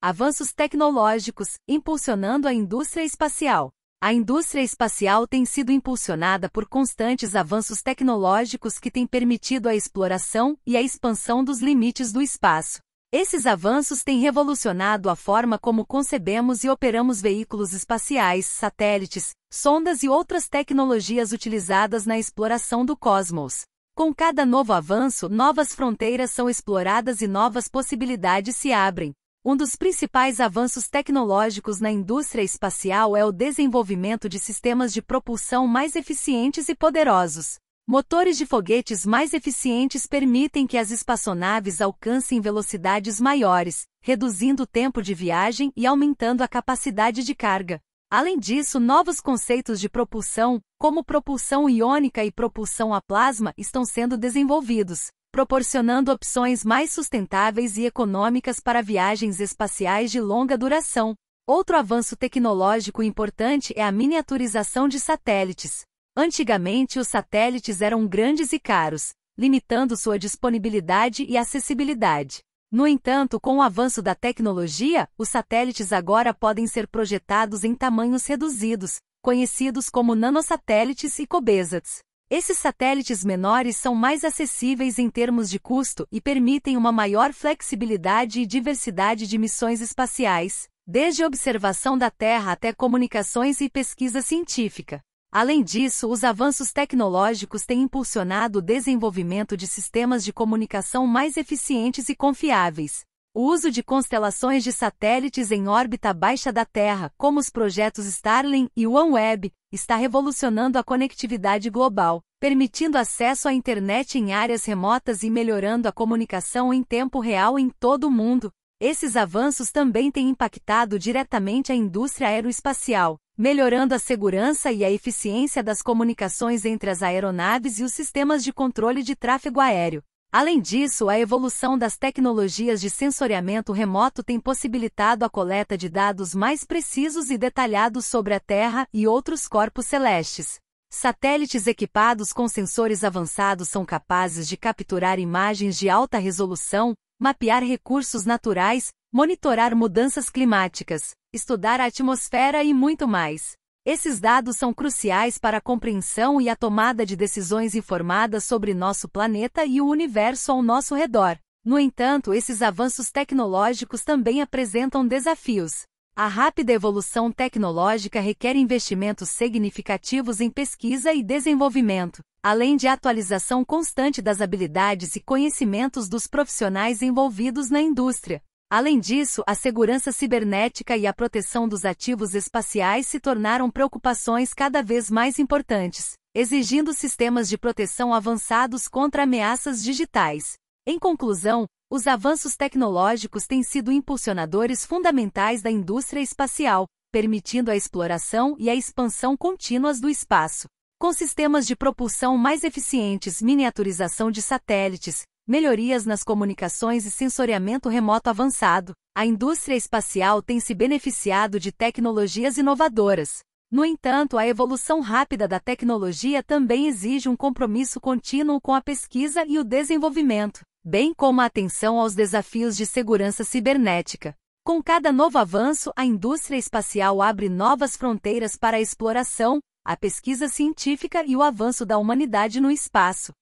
avanços tecnológicos, impulsionando a indústria espacial. A indústria espacial tem sido impulsionada por constantes avanços tecnológicos que têm permitido a exploração e a expansão dos limites do espaço. Esses avanços têm revolucionado a forma como concebemos e operamos veículos espaciais, satélites, sondas e outras tecnologias utilizadas na exploração do cosmos. Com cada novo avanço, novas fronteiras são exploradas e novas possibilidades se abrem. Um dos principais avanços tecnológicos na indústria espacial é o desenvolvimento de sistemas de propulsão mais eficientes e poderosos. Motores de foguetes mais eficientes permitem que as espaçonaves alcancem velocidades maiores, reduzindo o tempo de viagem e aumentando a capacidade de carga. Além disso, novos conceitos de propulsão, como propulsão iônica e propulsão a plasma, estão sendo desenvolvidos proporcionando opções mais sustentáveis e econômicas para viagens espaciais de longa duração. Outro avanço tecnológico importante é a miniaturização de satélites. Antigamente, os satélites eram grandes e caros, limitando sua disponibilidade e acessibilidade. No entanto, com o avanço da tecnologia, os satélites agora podem ser projetados em tamanhos reduzidos, conhecidos como nanosatélites e cobesats. Esses satélites menores são mais acessíveis em termos de custo e permitem uma maior flexibilidade e diversidade de missões espaciais, desde observação da Terra até comunicações e pesquisa científica. Além disso, os avanços tecnológicos têm impulsionado o desenvolvimento de sistemas de comunicação mais eficientes e confiáveis, o uso de constelações de satélites em órbita baixa da Terra, como os projetos Starlink e OneWeb, está revolucionando a conectividade global, permitindo acesso à internet em áreas remotas e melhorando a comunicação em tempo real em todo o mundo. Esses avanços também têm impactado diretamente a indústria aeroespacial, melhorando a segurança e a eficiência das comunicações entre as aeronaves e os sistemas de controle de tráfego aéreo. Além disso, a evolução das tecnologias de sensoriamento remoto tem possibilitado a coleta de dados mais precisos e detalhados sobre a Terra e outros corpos celestes. Satélites equipados com sensores avançados são capazes de capturar imagens de alta resolução, mapear recursos naturais, monitorar mudanças climáticas, estudar a atmosfera e muito mais. Esses dados são cruciais para a compreensão e a tomada de decisões informadas sobre nosso planeta e o universo ao nosso redor. No entanto, esses avanços tecnológicos também apresentam desafios. A rápida evolução tecnológica requer investimentos significativos em pesquisa e desenvolvimento, além de atualização constante das habilidades e conhecimentos dos profissionais envolvidos na indústria. Além disso, a segurança cibernética e a proteção dos ativos espaciais se tornaram preocupações cada vez mais importantes, exigindo sistemas de proteção avançados contra ameaças digitais. Em conclusão, os avanços tecnológicos têm sido impulsionadores fundamentais da indústria espacial, permitindo a exploração e a expansão contínuas do espaço. Com sistemas de propulsão mais eficientes, miniaturização de satélites, melhorias nas comunicações e sensoriamento remoto avançado, a indústria espacial tem se beneficiado de tecnologias inovadoras. No entanto, a evolução rápida da tecnologia também exige um compromisso contínuo com a pesquisa e o desenvolvimento, bem como a atenção aos desafios de segurança cibernética. Com cada novo avanço, a indústria espacial abre novas fronteiras para a exploração, a pesquisa científica e o avanço da humanidade no espaço.